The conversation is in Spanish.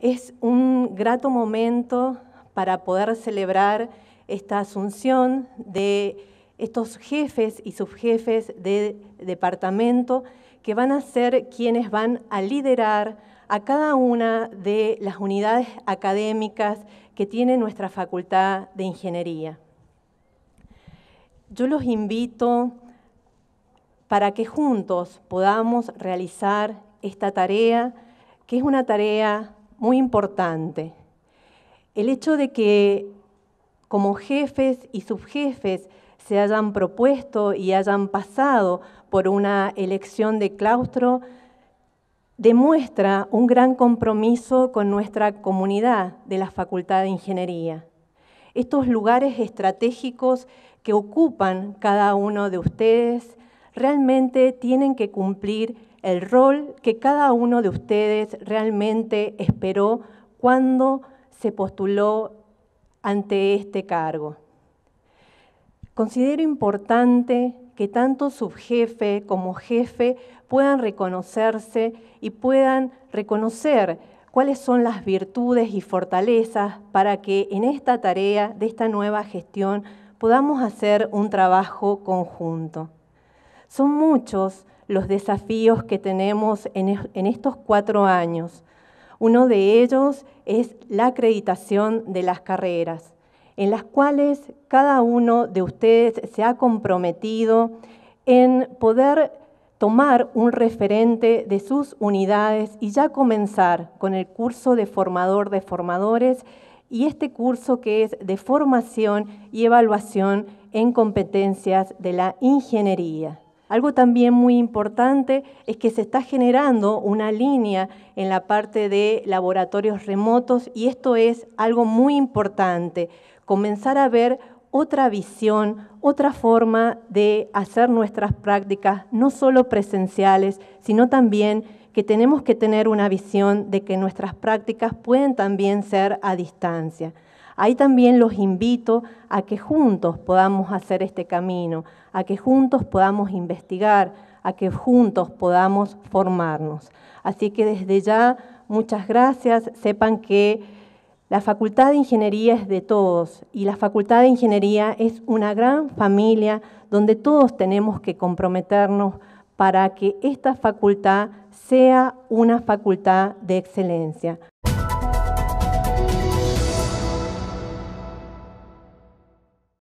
Es un grato momento para poder celebrar esta asunción de estos jefes y subjefes de departamento que van a ser quienes van a liderar a cada una de las unidades académicas que tiene nuestra Facultad de Ingeniería. Yo los invito para que juntos podamos realizar esta tarea, que es una tarea muy importante. El hecho de que como jefes y subjefes se hayan propuesto y hayan pasado por una elección de claustro demuestra un gran compromiso con nuestra comunidad de la Facultad de Ingeniería. Estos lugares estratégicos que ocupan cada uno de ustedes realmente tienen que cumplir el rol que cada uno de ustedes realmente esperó cuando se postuló ante este cargo. Considero importante que tanto subjefe como jefe puedan reconocerse y puedan reconocer cuáles son las virtudes y fortalezas para que en esta tarea de esta nueva gestión podamos hacer un trabajo conjunto. Son muchos los desafíos que tenemos en, estos cuatro años. Uno de ellos es la acreditación de las carreras, en las cuales cada uno de ustedes se ha comprometido en poder tomar un referente de sus unidades y ya comenzar con el curso de formador de formadores y este curso que es de formación y evaluación en competencias de la ingeniería. Algo también muy importante es que se está generando una línea en la parte de laboratorios remotos y esto es algo muy importante, comenzar a ver otra visión, otra forma de hacer nuestras prácticas, no solo presenciales, sino también que tenemos que tener una visión de que nuestras prácticas pueden también ser a distancia. Ahí también los invito a que juntos podamos hacer este camino, a que juntos podamos investigar, a que juntos podamos formarnos. Así que desde ya, muchas gracias. Sepan que la Facultad de Ingeniería es de todos y la Facultad de Ingeniería es una gran familia donde todos tenemos que comprometernos para que esta facultad sea una facultad de excelencia.